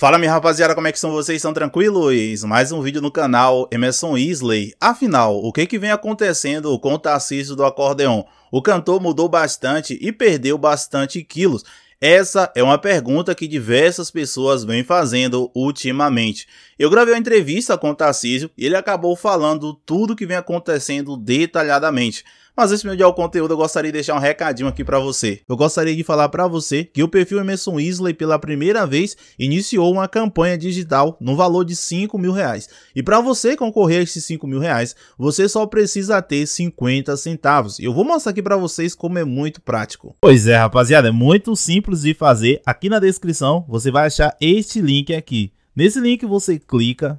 Fala minha rapaziada, como é que estão vocês? Estão tranquilos? Mais um vídeo no canal Emerson Isley. Afinal, o que, que vem acontecendo com o Tarcísio do acordeão? O cantor mudou bastante e perdeu bastante quilos. Essa é uma pergunta que diversas pessoas vêm fazendo ultimamente. Eu gravei uma entrevista com o Tarcísio e ele acabou falando tudo que vem acontecendo detalhadamente. Mas antes de me o conteúdo, eu gostaria de deixar um recadinho aqui para você. Eu gostaria de falar para você que o perfil Emerson Isley, pela primeira vez, iniciou uma campanha digital no valor de 5 mil reais. E para você concorrer a esses 5 mil reais, você só precisa ter 50 centavos. Eu vou mostrar aqui para vocês como é muito prático. Pois é, rapaziada, é muito simples de fazer. Aqui na descrição você vai achar este link aqui. Nesse link você clica,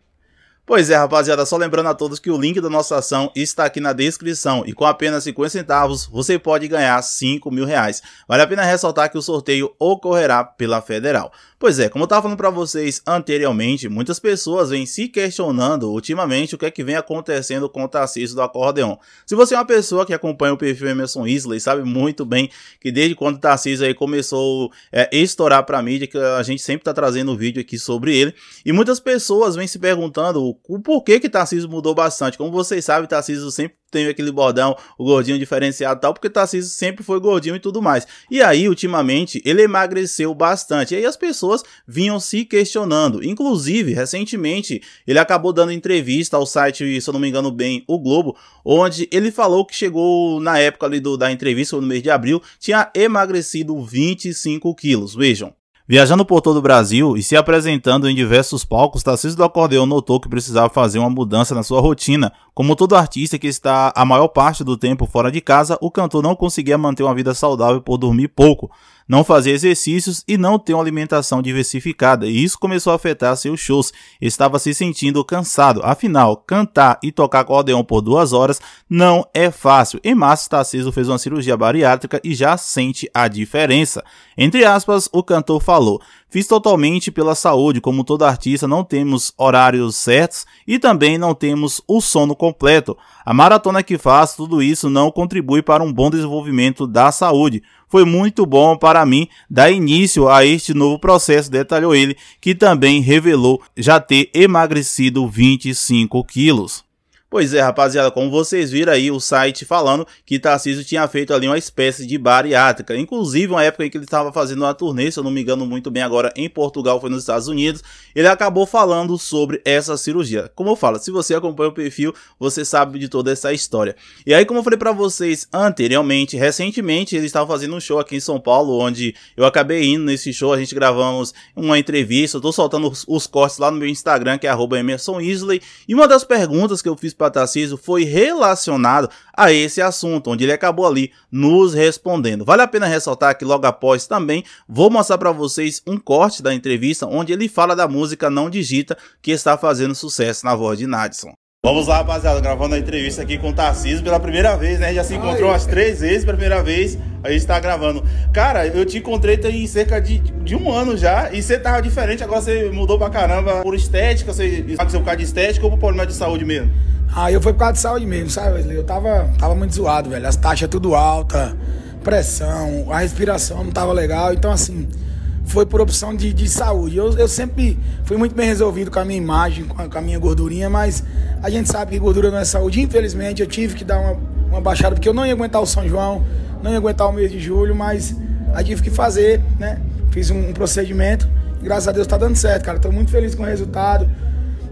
Pois é, rapaziada, só lembrando a todos que o link da nossa ação está aqui na descrição e com apenas 50 centavos você pode ganhar 5 mil reais. Vale a pena ressaltar que o sorteio ocorrerá pela Federal. Pois é, como eu estava falando para vocês anteriormente, muitas pessoas vêm se questionando ultimamente o que é que vem acontecendo com o Tarcísio do Acordeon. Se você é uma pessoa que acompanha o perfil Emerson Isley, sabe muito bem que desde quando o Tarcísio aí começou é, a é, estourar para a mídia, que a gente sempre está trazendo vídeo aqui sobre ele, e muitas pessoas vêm se perguntando o porquê que Tarcísio mudou bastante. Como vocês sabem, Tarcísio sempre tem aquele bordão, o gordinho diferenciado e tal, porque Tarcísio sempre foi gordinho e tudo mais. E aí, ultimamente, ele emagreceu bastante. E aí as pessoas vinham se questionando. Inclusive, recentemente, ele acabou dando entrevista ao site, se eu não me engano bem, o Globo, onde ele falou que chegou na época ali do, da entrevista, no mês de abril, tinha emagrecido 25 quilos. Vejam, Viajando por todo o Brasil e se apresentando em diversos palcos, Tarcísio do Acordeão notou que precisava fazer uma mudança na sua rotina. Como todo artista que está a maior parte do tempo fora de casa, o cantor não conseguia manter uma vida saudável por dormir pouco não fazer exercícios e não ter uma alimentação diversificada, e isso começou a afetar seus shows. Estava se sentindo cansado, afinal, cantar e tocar acordeão por duas horas não é fácil. Em março, tarciso fez uma cirurgia bariátrica e já sente a diferença. Entre aspas, o cantor falou: Fiz totalmente pela saúde, como todo artista, não temos horários certos e também não temos o sono completo. A maratona que faço, tudo isso não contribui para um bom desenvolvimento da saúde. Foi muito bom para mim dar início a este novo processo, detalhou ele, que também revelou já ter emagrecido 25 quilos. Pois é, rapaziada, como vocês viram aí, o site falando que Tarcísio tinha feito ali uma espécie de bariátrica. Inclusive, uma época em que ele estava fazendo uma turnê, se eu não me engano muito bem agora, em Portugal, foi nos Estados Unidos, ele acabou falando sobre essa cirurgia. Como eu falo, se você acompanha o perfil, você sabe de toda essa história. E aí, como eu falei para vocês anteriormente, recentemente, ele estava fazendo um show aqui em São Paulo, onde eu acabei indo nesse show, a gente gravamos uma entrevista, eu tô soltando os, os cortes lá no meu Instagram, que é arroba Emerson Isley, e uma das perguntas que eu fiz para foi relacionado a esse assunto, onde ele acabou ali nos respondendo. Vale a pena ressaltar que logo após também vou mostrar para vocês um corte da entrevista onde ele fala da música Não Digita, que está fazendo sucesso na voz de Nadson. Vamos lá, rapaziada, gravando a entrevista aqui com o Tarcísio pela primeira vez, né? Já se encontrou as umas três vezes, pela primeira vez, a gente tá gravando. Cara, eu te encontrei tem cerca de, de um ano já, e você tava diferente, agora você mudou pra caramba por estética, você sabe um caso de estética ou por problema de saúde mesmo? Aí eu fui por causa de saúde mesmo, sabe, Wesley? Eu tava, tava muito zoado, velho. As taxas tudo alta, pressão, a respiração não tava legal. Então, assim, foi por opção de, de saúde. Eu, eu sempre fui muito bem resolvido com a minha imagem, com a, com a, minha gordurinha, mas a gente sabe que gordura não é saúde. Infelizmente, eu tive que dar uma, uma baixada, porque eu não ia aguentar o São João, não ia aguentar o mês de julho, mas aí tive que fazer, né? Fiz um, um procedimento. E graças a Deus tá dando certo, cara. Tô muito feliz com o resultado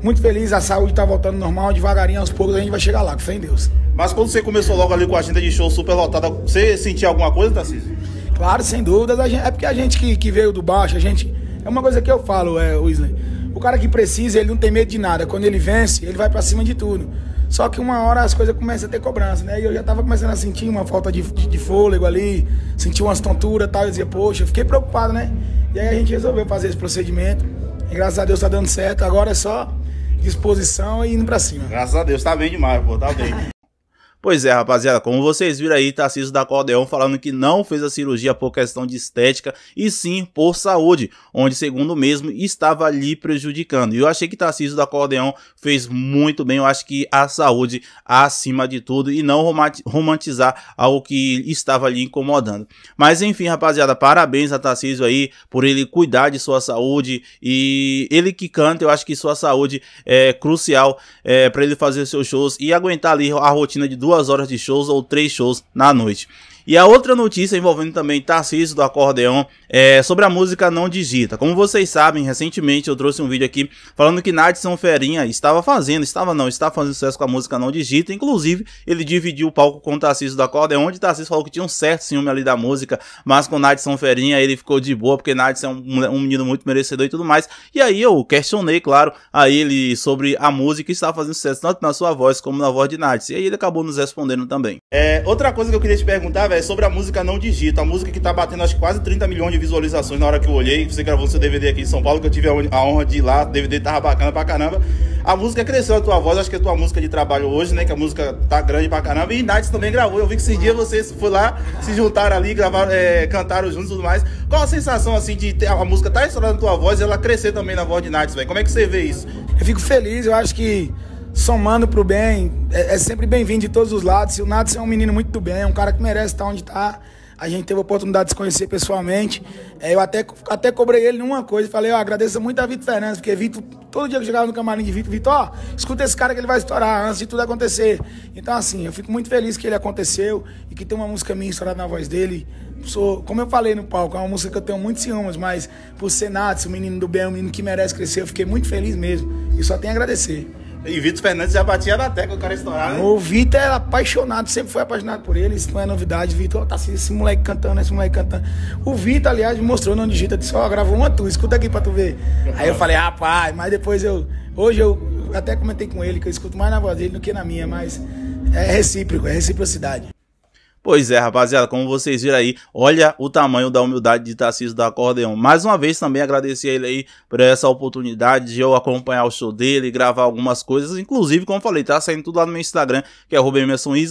muito feliz, a saúde está voltando normal, devagarinho, aos poucos a gente vai chegar lá, com fé em Deus. Mas quando você começou logo ali com a agenda de show super lotada, você sentiu alguma coisa, Tarcísio? Claro, sem dúvidas. Gente, é porque a gente que, que, veio do baixo, a gente. É uma coisa que eu falo, é, Wesley. O cara que precisa, ele não tem medo de nada. Quando ele vence, ele vai para cima de tudo. Só que uma hora as coisas começam a ter cobrança, né? E eu já tava começando a sentir uma falta de, de, de fôlego ali, senti umas tonturas e tal. Eu dizia, poxa, eu fiquei preocupado, né? E aí a gente resolveu fazer esse procedimento. E graças a Deus tá dando certo. Agora é só disposição e indo pra cima. Graças a Deus, tá bem demais, pô, tá bem. Pois é, rapaziada, como vocês viram aí, Tarcísio da Cordeon falando que não fez a cirurgia por questão de estética e sim por saúde, onde segundo mesmo estava lhe prejudicando. E eu achei que Tarcísio da Cordeon fez muito bem, eu acho que a saúde acima de tudo e não romantizar algo que estava lhe incomodando. Mas enfim, rapaziada, parabéns a Tarcísio aí por ele cuidar de sua saúde e ele que canta, eu acho que sua saúde é crucial é, para ele fazer seus shows e aguentar ali a rotina de duas duas horas de shows ou três shows na noite. E a outra notícia envolvendo também Tarcísio do Acordeão é sobre a música Não Digita. Como vocês sabem, recentemente eu trouxe um vídeo aqui falando que Nadson Ferinha estava fazendo, estava não, estava fazendo sucesso com a música Não Digita. Inclusive, ele dividiu o palco com Tarcísio do Acordeão, onde Tarcísio falou que tinha um certo ciúme ali da música, mas com Nadson Ferinha ele ficou de boa, porque Nadson é um, um menino muito merecedor e tudo mais. E aí eu questionei, claro, a ele sobre a música que estava fazendo sucesso tanto na sua voz como na voz de Nadson. E aí ele acabou nos respondendo também. É, outra coisa que eu queria te perguntar, velho, é sobre a música Não Digita, a música que tá batendo acho quase 30 milhões de visualizações na hora que eu olhei. Você gravou seu DVD aqui em São Paulo, que eu tive a honra de ir lá, o DVD tava bacana pra caramba. A música cresceu a tua voz, acho que é a tua música de trabalho hoje, né? Que a música tá grande pra caramba. E Nights também gravou. Eu vi que esses dias vocês foram lá, se juntaram ali, gravaram, é, cantaram juntos e tudo mais. Qual a sensação assim de ter a música tá estourando a tua voz e ela crescer também na voz de Nights, velho? Como é que você vê isso? Eu fico feliz, eu acho que somando pro bem. É, é sempre bem-vindo de todos os lados. E o Nats é um menino muito do bem, é um cara que merece estar onde está. A gente teve a oportunidade de se conhecer pessoalmente. É, eu até, até cobrei ele numa coisa. Falei, ó, agradeço muito a Vitor Fernandes, porque Vitor, todo dia que eu chegava no camarim de Vitor, Vitor, ó, escuta esse cara que ele vai estourar antes de tudo acontecer. Então, assim, eu fico muito feliz que ele aconteceu e que tem uma música minha estourada na voz dele. Sou, como eu falei no palco, é uma música que eu tenho muitos ciúmes, mas por ser Nats, o menino do bem, o é menino que merece crescer, eu fiquei muito feliz mesmo. E só tenho a agradecer. E Vitor Fernandes já batia na tecla, o cara estourado. Né? O Vitor era apaixonado, sempre foi apaixonado por ele, isso não é novidade. Vitor, tá assim, esse moleque cantando, esse moleque cantando. O Vitor, aliás, me mostrou não digita, disse, ó, oh, gravou uma tu, escuta aqui pra tu ver. Aí eu falei, rapaz, mas depois eu. Hoje eu até comentei com ele que eu escuto mais na voz dele do que na minha, mas é recíproco, é reciprocidade. Pois é, rapaziada, como vocês viram aí, olha o tamanho da humildade de Tarcísio do Acordeão. Mais uma vez também agradecer a ele aí por essa oportunidade de eu acompanhar o show dele, gravar algumas coisas, inclusive, como eu falei, tá saindo tudo lá no meu Instagram, que é Rubem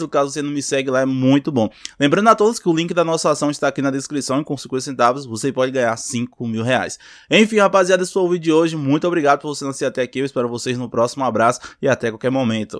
caso você não me segue lá, é muito bom. Lembrando a todos que o link da nossa ação está aqui na descrição e com 50 centavos você pode ganhar 5 mil reais. Enfim, rapaziada, esse foi o vídeo de hoje, muito obrigado por você assistir até aqui, eu espero vocês no próximo, um abraço e até qualquer momento.